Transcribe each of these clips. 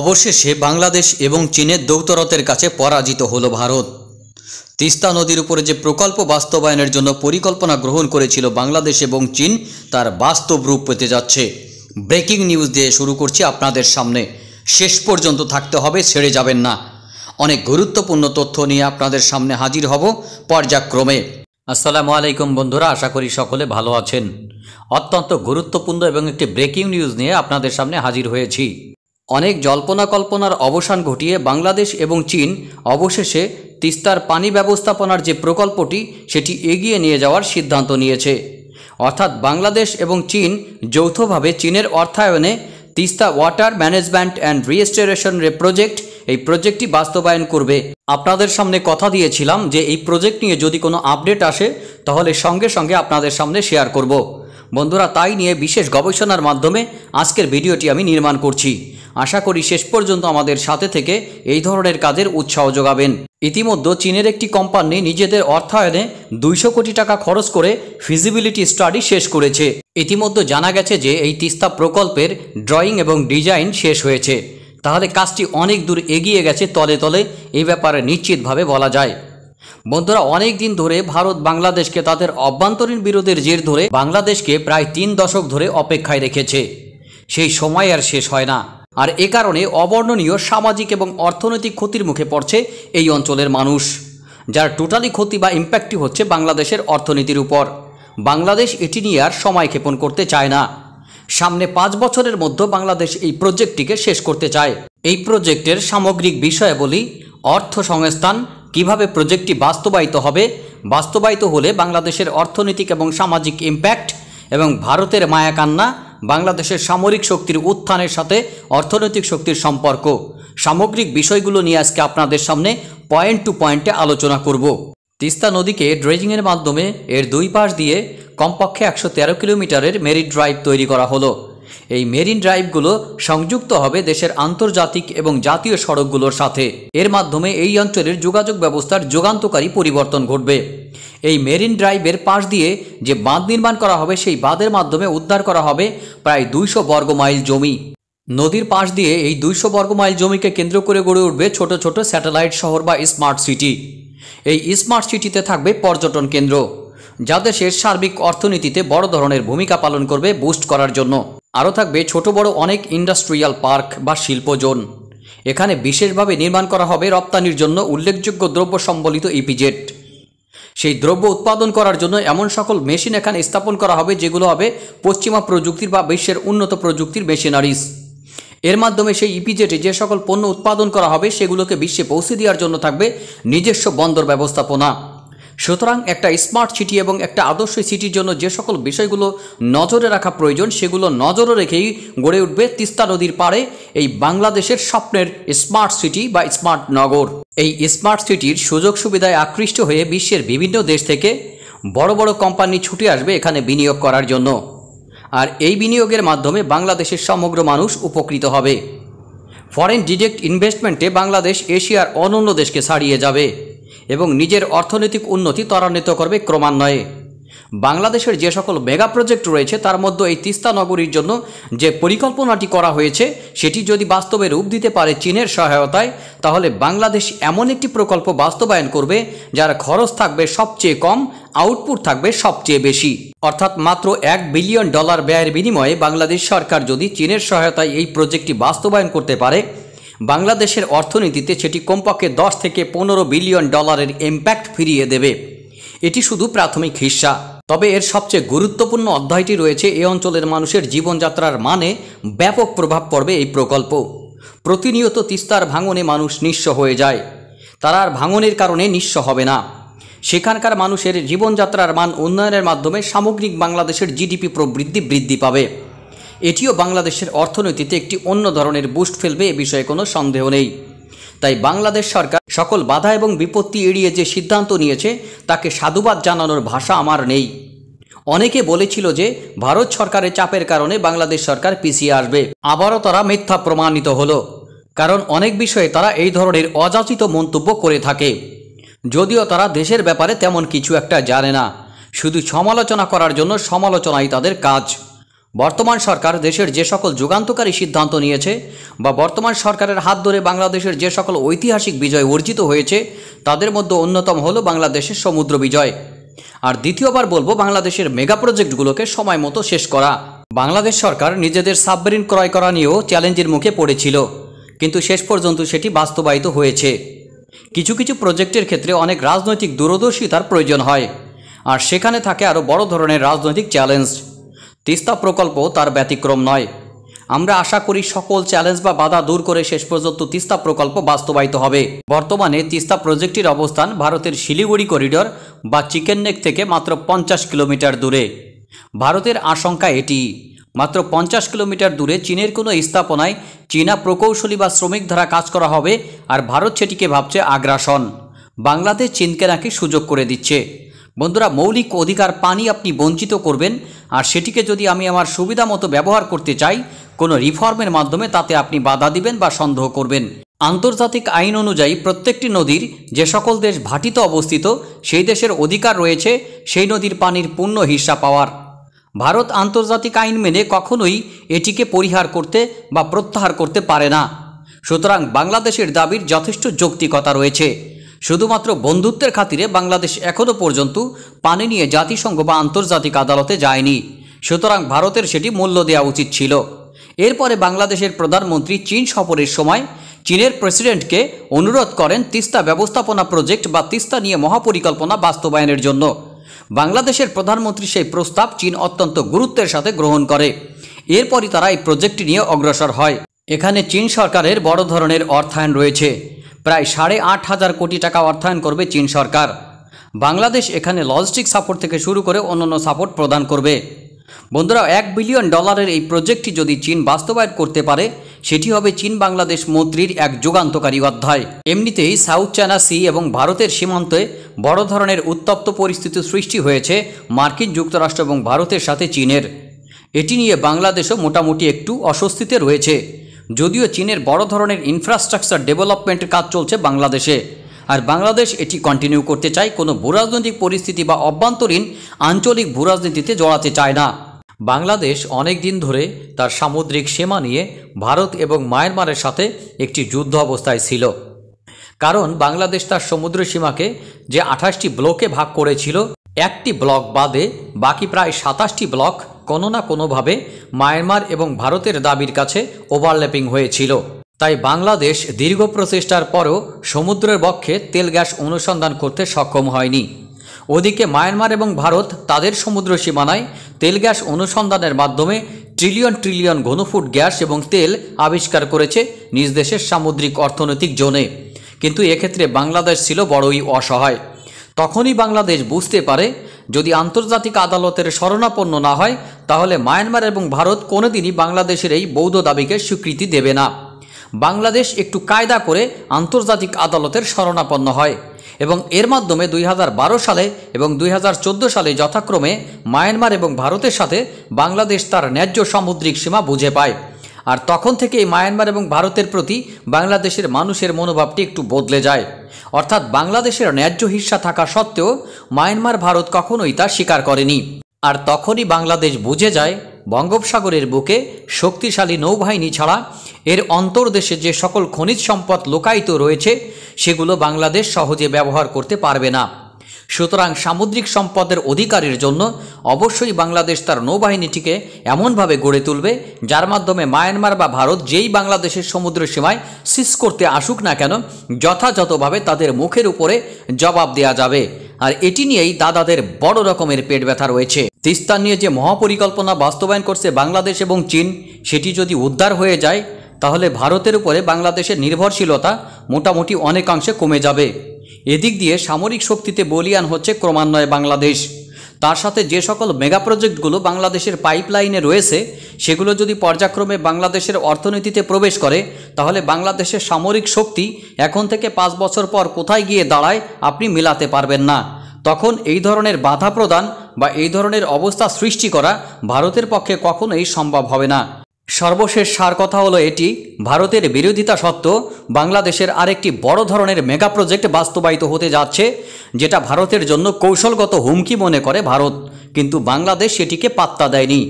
অবশেষে বাংলাদেশ এবং চীনের দৌতরতের কাছে পরাজিত হল ভারত তিস্তা নদীর উপরে যে প্রকল্প বাস্তবায়নের জন্য পরিকল্পনা গ্রহণ করেছিল বাংলাদেশ এবং চীন তার বাস্তব রূপ পেতে যাচ্ছে ব্রেকিং নিউজ দিয়ে শুরু করছি আপনাদের সামনে শেষ পর্যন্ত থাকতে হবে ছেড়ে যাবেন না অনেক গুরুত্বপূর্ণ তথ্য নিয়ে আপনাদের সামনে হাজির হব পর্যায়ক্রমে আসসালামু আলাইকুম বন্ধুরা আশা করি সকলে ভালো আছেন অত্যন্ত গুরুত্বপূর্ণ এবং একটি ব্রেকিং নিউজ নিয়ে আপনাদের সামনে হাজির হয়েছি অনেক জল্পনা কল্পনার অবসান ঘটিয়ে বাংলাদেশ এবং চীন অবশেষে তিস্তার পানি ব্যবস্থাপনার যে প্রকল্পটি সেটি এগিয়ে নিয়ে যাওয়ার সিদ্ধান্ত নিয়েছে অর্থাৎ বাংলাদেশ এবং চীন যৌথভাবে চীনের অর্থায়নে Teesta water management and restoration রে প্রজেক্ট এই প্রজেক্টটি বাস্তবায়ন করবে আপনাদের সামনে কথা দিয়েছিলাম যে এই প্রজেক্ট নিয়ে যদি কোনো আপডেট আসে তাহলে সঙ্গে সঙ্গে আপনাদের সামনে শেয়ার করব বন্ধুরা তাই নিয়ে বিশেষ গবেষণার মাধ্যমে আজকের ভিডিওটি আমি নির্মাণ করছি আশা করি শেষ পর্যন্ত আমাদের সাথে থেকে এই ধরনের কাজের উৎসাহ যোগাবেন ইতিমধ্যে চীনের একটি কোম্পানি নিজেদের অর্থায়নে দুইশো কোটি টাকা খরচ করে ফিজিবিলিটি স্টাডি শেষ করেছে ইতিমধ্যে জানা গেছে যে এই তিস্তা প্রকল্পের ড্রয়িং এবং ডিজাইন শেষ হয়েছে তাহলে কাজটি অনেক দূর এগিয়ে গেছে তলে তলে এই ব্যাপারে নিশ্চিতভাবে বলা যায় বন্ধুরা অনেক দিন ধরে ভারত বাংলাদেশকে তাদের অভ্যন্তরীণ বিরোধের জের ধরে বাংলাদেশকে প্রায় তিন দশক ধরে অপেক্ষায় রেখেছে সেই সময় আর শেষ হয় না আর এ কারণে অবর্ণনীয় সামাজিক এবং অর্থনৈতিক ক্ষতির মুখে পড়ছে এই অঞ্চলের মানুষ যার টোটালি ক্ষতি বা ইম্প্যাক্টটি হচ্ছে বাংলাদেশের অর্থনীতির উপর বাংলাদেশ এটি নিয়ে আর সময় ক্ষেপণ করতে চায় না সামনে পাঁচ বছরের মধ্যে বাংলাদেশ এই প্রজেক্টটিকে শেষ করতে চায় এই প্রজেক্টের সামগ্রিক বলি অর্থ সংস্থান কীভাবে প্রজেক্টটি বাস্তবায়িত হবে বাস্তবায়িত হলে বাংলাদেশের অর্থনৈতিক এবং সামাজিক ইম্প্যাক্ট এবং ভারতের মায়াকান্না বাংলাদেশের সামরিক শক্তির উত্থানের সাথে অর্থনৈতিক শক্তির সম্পর্ক সামগ্রিক বিষয়গুলো নিয়ে আজকে আপনাদের সামনে পয়েন্ট টু পয়েন্টে আলোচনা করব তিস্তা নদীকে ড্রেজিংয়ের মাধ্যমে এর দুই পাশ দিয়ে কমপক্ষে একশো তেরো কিলোমিটারের মেরিন ড্রাইভ তৈরি করা হলো এই মেরিন ড্রাইভগুলো সংযুক্ত হবে দেশের আন্তর্জাতিক এবং জাতীয় সড়কগুলোর সাথে এর মাধ্যমে এই অঞ্চলের যোগাযোগ ব্যবস্থার যুগান্তকারী পরিবর্তন ঘটবে এই মেরিন ড্রাইভের পাশ দিয়ে যে বাঁধ নির্মাণ করা হবে সেই বাঁধের মাধ্যমে উদ্ধার করা হবে প্রায় দুইশো বর্গ মাইল জমি নদীর পাশ দিয়ে এই দুইশো বর্গ মাইল জমিকে কেন্দ্র করে গড়ে উঠবে ছোট ছোট স্যাটেলাইট শহর বা স্মার্ট সিটি এই স্মার্ট সিটিতে থাকবে পর্যটন কেন্দ্র যা দেশের সার্বিক অর্থনীতিতে বড় ধরনের ভূমিকা পালন করবে বুস্ট করার জন্য আরও থাকবে ছোট বড় অনেক ইন্ডাস্ট্রিয়াল পার্ক বা শিল্প জোন এখানে বিশেষভাবে নির্মাণ করা হবে রপ্তানির জন্য উল্লেখযোগ্য দ্রব্য সম্বলিত ইপিজেট e সেই দ্রব্য উৎপাদন করার জন্য এমন সকল মেশিন এখানে স্থাপন করা হবে যেগুলো হবে পশ্চিমা প্রযুক্তির বা বিশ্বের উন্নত প্রযুক্তির মেশিনারিজ এর মাধ্যমে সেই ইপিজেটে e যে সকল পণ্য উৎপাদন করা হবে সেগুলোকে বিশ্বে পৌঁছে দেওয়ার জন্য থাকবে নিজস্ব বন্দর ব্যবস্থাপনা সুতরাং একটা স্মার্ট সিটি এবং একটা আদর্শ সিটির জন্য যে সকল বিষয়গুলো নজরে রাখা প্রয়োজন সেগুলো নজরে রেখেই গড়ে উঠবে তিস্তা নদীর পাড়ে এই বাংলাদেশের স্বপ্নের স্মার্ট সিটি বা স্মার্ট নগর এই স্মার্ট সিটির সুযোগ সুবিধায় আকৃষ্ট হয়ে বিশ্বের বিভিন্ন দেশ থেকে বড় বড় কোম্পানি ছুটে আসবে এখানে বিনিয়োগ করার জন্য আর এই বিনিয়োগের মাধ্যমে বাংলাদেশের সমগ্র মানুষ উপকৃত হবে ফরেন ডিরেক্ট ইনভেস্টমেন্টে বাংলাদেশ এশিয়ার অনন্য দেশকে ছাড়িয়ে যাবে এবং নিজের অর্থনৈতিক উন্নতি ত্বরান্বিত করবে ক্রমান্বয়ে বাংলাদেশের যে সকল মেগা প্রজেক্ট রয়েছে তার মধ্যে এই তিস্তা নগরীর জন্য যে পরিকল্পনাটি করা হয়েছে সেটি যদি বাস্তবে রূপ দিতে পারে চীনের সহায়তায় তাহলে বাংলাদেশ এমন একটি প্রকল্প বাস্তবায়ন করবে যার খরচ থাকবে সবচেয়ে কম আউটপুট থাকবে সবচেয়ে বেশি অর্থাৎ মাত্র এক বিলিয়ন ডলার ব্যয়ের বিনিময়ে বাংলাদেশ সরকার যদি চীনের সহায়তায় এই প্রজেক্টটি বাস্তবায়ন করতে পারে বাংলাদেশের অর্থনীতিতে সেটি কমপক্ষে দশ থেকে পনেরো বিলিয়ন ডলারের ইম্প্যাক্ট ফিরিয়ে দেবে এটি শুধু প্রাথমিক হিস্সা তবে এর সবচেয়ে গুরুত্বপূর্ণ অধ্যায়টি রয়েছে এ অঞ্চলের মানুষের জীবনযাত্রার মানে ব্যাপক প্রভাব পড়বে এই প্রকল্প প্রতিনিয়ত তিস্তার ভাঙনে মানুষ নিঃস্ব হয়ে যায় তারা আর ভাঙনের কারণে নিঃস্ব হবে না সেখানকার মানুষের জীবনযাত্রার মান উন্নয়নের মাধ্যমে সামগ্রিক বাংলাদেশের জিডিপি প্রবৃদ্ধি বৃদ্ধি পাবে এটিও বাংলাদেশের অর্থনীতিতে একটি অন্য ধরনের বুস্ট ফেলবে এ বিষয়ে কোনো সন্দেহ নেই তাই বাংলাদেশ সরকার সকল বাধা এবং বিপত্তি এড়িয়ে যে সিদ্ধান্ত নিয়েছে তাকে সাধুবাদ জানানোর ভাষা আমার নেই অনেকে বলেছিল যে ভারত সরকারের চাপের কারণে বাংলাদেশ সরকার পিছিয়ে আসবে আবারও তারা মিথ্যা প্রমাণিত হলো কারণ অনেক বিষয়ে তারা এই ধরনের অযাচিত মন্তব্য করে থাকে যদিও তারা দেশের ব্যাপারে তেমন কিছু একটা জানে না শুধু সমালোচনা করার জন্য সমালোচনাই তাদের কাজ বর্তমান সরকার দেশের যে সকল যুগান্তকারী সিদ্ধান্ত নিয়েছে বা বর্তমান সরকারের হাত ধরে বাংলাদেশের যে সকল ঐতিহাসিক বিজয় অর্জিত হয়েছে তাদের মধ্যে অন্যতম হলো বাংলাদেশের সমুদ্র বিজয় আর দ্বিতীয়বার বলবো বাংলাদেশের মেগা প্রজেক্টগুলোকে সময় মতো শেষ করা বাংলাদেশ সরকার নিজেদের সাবমেরিন ক্রয় করা নিয়েও চ্যালেঞ্জের মুখে পড়েছিল কিন্তু শেষ পর্যন্ত সেটি বাস্তবায়িত হয়েছে কিছু কিছু প্রজেক্টের ক্ষেত্রে অনেক রাজনৈতিক দূরদর্শিতার প্রয়োজন হয় আর সেখানে থাকে আরও বড় ধরনের রাজনৈতিক চ্যালেঞ্জ তিস্তা প্রকল্প তার ব্যতিক্রম নয় আমরা আশা করি সকল চ্যালেঞ্জ বা বাধা দূর করে শেষ পর্যন্ত তিস্তা প্রকল্প বাস্তবায়িত হবে বর্তমানে তিস্তা প্রজেক্টটির অবস্থান ভারতের শিলিগুড়ি করিডর বা চিকেন নেক থেকে মাত্র পঞ্চাশ কিলোমিটার দূরে ভারতের আশঙ্কা এটি মাত্র পঞ্চাশ কিলোমিটার দূরে চীনের কোনো স্থাপনায় চীনা প্রকৌশলী বা শ্রমিক ধারা কাজ করা হবে আর ভারত সেটিকে ভাবছে আগ্রাসন বাংলাদেশ চীনকে নাকি সুযোগ করে দিচ্ছে বন্ধুরা মৌলিক অধিকার পানি আপনি বঞ্চিত করবেন আর সেটিকে যদি আমি আমার সুবিধা মতো ব্যবহার করতে চাই কোনো রিফর্মের মাধ্যমে তাতে আপনি বাধা দিবেন বা সন্দেহ করবেন আন্তর্জাতিক আইন অনুযায়ী প্রত্যেকটি নদীর যে সকল দেশ ভাটিতে অবস্থিত সেই দেশের অধিকার রয়েছে সেই নদীর পানির পূর্ণ হিস্সা পাওয়ার ভারত আন্তর্জাতিক আইন মেনে কখনোই এটিকে পরিহার করতে বা প্রত্যাহার করতে পারে না সুতরাং বাংলাদেশের দাবির যথেষ্ট যৌক্তিকতা রয়েছে শুধুমাত্র বন্ধুত্বের খাতিরে বাংলাদেশ এখনও পর্যন্ত পানি নিয়ে জাতিসংঘ বা আন্তর্জাতিক আদালতে যায়নি সুতরাং ভারতের সেটি মূল্য দেওয়া উচিত ছিল এরপরে বাংলাদেশের প্রধানমন্ত্রী চীন সফরের সময় চীনের প্রেসিডেন্টকে অনুরোধ করেন তিস্তা ব্যবস্থাপনা প্রজেক্ট বা তিস্তা নিয়ে মহাপরিকল্পনা বাস্তবায়নের জন্য বাংলাদেশের প্রধানমন্ত্রী সেই প্রস্তাব চীন অত্যন্ত গুরুত্বের সাথে গ্রহণ করে এরপরই তারা এই প্রজেক্টটি নিয়ে অগ্রসর হয় এখানে চীন সরকারের বড় ধরনের অর্থায়ন রয়েছে প্রায় সাড়ে আট হাজার কোটি টাকা অর্থায়ন করবে চীন সরকার বাংলাদেশ এখানে লজিস্টিক সাপোর্ট থেকে শুরু করে অন্যান্য সাপোর্ট প্রদান করবে বন্ধুরা এক বিলিয়ন ডলারের এই প্রজেক্টটি যদি চীন বাস্তবায়ন করতে পারে সেটি হবে চীন বাংলাদেশ মৈত্রীর এক যুগান্তকারী অধ্যায় এমনিতেই সাউথ চায়না সি এবং ভারতের সীমান্তে বড় ধরনের উত্তপ্ত পরিস্থিতি সৃষ্টি হয়েছে মার্কিন যুক্তরাষ্ট্র এবং ভারতের সাথে চীনের এটি নিয়ে বাংলাদেশও মোটামুটি একটু অস্বস্তিতে রয়েছে যদিও চীনের বড় ধরনের ইনফ্রাস্ট্রাকচার ডেভেলপমেন্টের কাজ চলছে বাংলাদেশে আর বাংলাদেশ এটি কন্টিনিউ করতে চায় কোনো ভূরাজনৈতিক পরিস্থিতি বা অভ্যন্তরীণ আঞ্চলিক ভূরাজনীতিতে জড়াতে চায় না বাংলাদেশ অনেক দিন ধরে তার সামুদ্রিক সীমা নিয়ে ভারত এবং মায়ানমারের সাথে একটি যুদ্ধ অবস্থায় ছিল কারণ বাংলাদেশ তার সমুদ্র সীমাকে যে আঠাশটি ব্লকে ভাগ করেছিল একটি ব্লক বাদে বাকি প্রায় সাতাশটি ব্লক কোনো না কোনোভাবে মায়ানমার এবং ভারতের দাবির কাছে ওভারল্যাপিং হয়েছিল তাই বাংলাদেশ দীর্ঘ প্রচেষ্টার পরও সমুদ্রের পক্ষে তেল গ্যাস অনুসন্ধান করতে সক্ষম হয়নি ওদিকে মায়ানমার এবং ভারত তাদের সমুদ্র সীমানায় তেল গ্যাস অনুসন্ধানের মাধ্যমে ট্রিলিয়ন ট্রিলিয়ন ঘনফুট গ্যাস এবং তেল আবিষ্কার করেছে নিজ দেশের সামুদ্রিক অর্থনৈতিক জোনে কিন্তু এক্ষেত্রে বাংলাদেশ ছিল বড়ই অসহায় তখনই বাংলাদেশ বুঝতে পারে যদি আন্তর্জাতিক আদালতের শরণাপন্ন না হয় তাহলে মায়ানমার এবং ভারত কোনোদিনই বাংলাদেশের এই বৌদ্ধ দাবিকে স্বীকৃতি দেবে না বাংলাদেশ একটু কায়দা করে আন্তর্জাতিক আদালতের শরণাপন্ন হয় এবং এর মাধ্যমে দুই সালে এবং দুই সালে যথাক্রমে মায়ানমার এবং ভারতের সাথে বাংলাদেশ তার ন্যায্য সামুদ্রিক সীমা বুঝে পায় আর তখন থেকে এই মায়ানমার এবং ভারতের প্রতি বাংলাদেশের মানুষের মনোভাবটি একটু বদলে যায় অর্থাৎ বাংলাদেশের ন্যায্য হিস্সা থাকা সত্ত্বেও মায়ানমার ভারত কখনোই তা স্বীকার করেনি আর তখনই বাংলাদেশ বুঝে যায় বঙ্গোপসাগরের বুকে শক্তিশালী নৌবাহিনী ছাড়া এর অন্তর্দেশে যে সকল খনিজ সম্পদ লোকায়িত রয়েছে সেগুলো বাংলাদেশ সহজে ব্যবহার করতে পারবে না সুতরাং সামুদ্রিক সম্পদের অধিকারের জন্য অবশ্যই বাংলাদেশ তার নৌবাহিনীটিকে এমনভাবে গড়ে তুলবে যার মাধ্যমে মায়ানমার বা ভারত যেই বাংলাদেশের সমুদ্র সীমায় সিস করতে আসুক না কেন যথাযথভাবে তাদের মুখের উপরে জবাব দেয়া যাবে আর এটি নিয়েই দাদাদের বড় রকমের পেট ব্যথা রয়েছে তিস্তা নিয়ে যে মহাপরিকল্পনা বাস্তবায়ন করছে বাংলাদেশ এবং চীন সেটি যদি উদ্ধার হয়ে যায় তাহলে ভারতের উপরে বাংলাদেশের নির্ভরশীলতা মোটামুটি অনেকাংশে কমে যাবে এদিক দিয়ে সামরিক শক্তিতে বলিয়ান হচ্ছে ক্রমান্বয়ে বাংলাদেশ তার সাথে যে সকল মেগা প্রজেক্টগুলো বাংলাদেশের পাইপলাইনে রয়েছে সেগুলো যদি পর্যাক্রমে বাংলাদেশের অর্থনীতিতে প্রবেশ করে তাহলে বাংলাদেশের সামরিক শক্তি এখন থেকে পাঁচ বছর পর কোথায় গিয়ে দাঁড়ায় আপনি মিলাতে পারবেন না তখন এই ধরনের বাধা প্রদান বা এই ধরনের অবস্থা সৃষ্টি করা ভারতের পক্ষে কখনোই সম্ভব হবে না সর্বশেষ সার কথা হলো এটি ভারতের বিরোধিতা সত্ত্বেও বাংলাদেশের আরেকটি বড় ধরনের মেগা প্রজেক্ট বাস্তবায়িত হতে যাচ্ছে যেটা ভারতের জন্য কৌশলগত হুমকি মনে করে ভারত কিন্তু বাংলাদেশ সেটিকে পাত্তা দেয়নি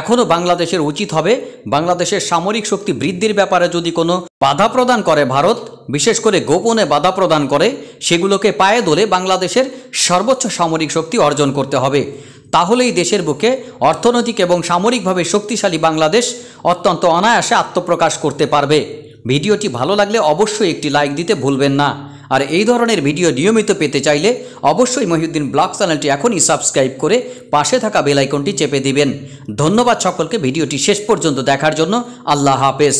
এখনও বাংলাদেশের উচিত হবে বাংলাদেশের সামরিক শক্তি বৃদ্ধির ব্যাপারে যদি কোনো বাধা প্রদান করে ভারত বিশেষ করে গোপনে বাধা প্রদান করে সেগুলোকে পায়ে ধরে বাংলাদেশের সর্বোচ্চ সামরিক শক্তি অর্জন করতে হবে তাহলেই দেশের বুকে অর্থনৈতিক এবং সামরিকভাবে শক্তিশালী বাংলাদেশ অত্যন্ত অনায়াসে আত্মপ্রকাশ করতে পারবে ভিডিওটি ভালো লাগলে অবশ্যই একটি লাইক দিতে ভুলবেন না আর এই ধরনের ভিডিও নিয়মিত পেতে চাইলে অবশ্যই মহিউদ্দিন ব্লগ চ্যানেলটি এখনই সাবস্ক্রাইব করে পাশে থাকা বেলাইকনটি চেপে দিবেন ধন্যবাদ সকলকে ভিডিওটি শেষ পর্যন্ত দেখার জন্য আল্লাহ হাফেজ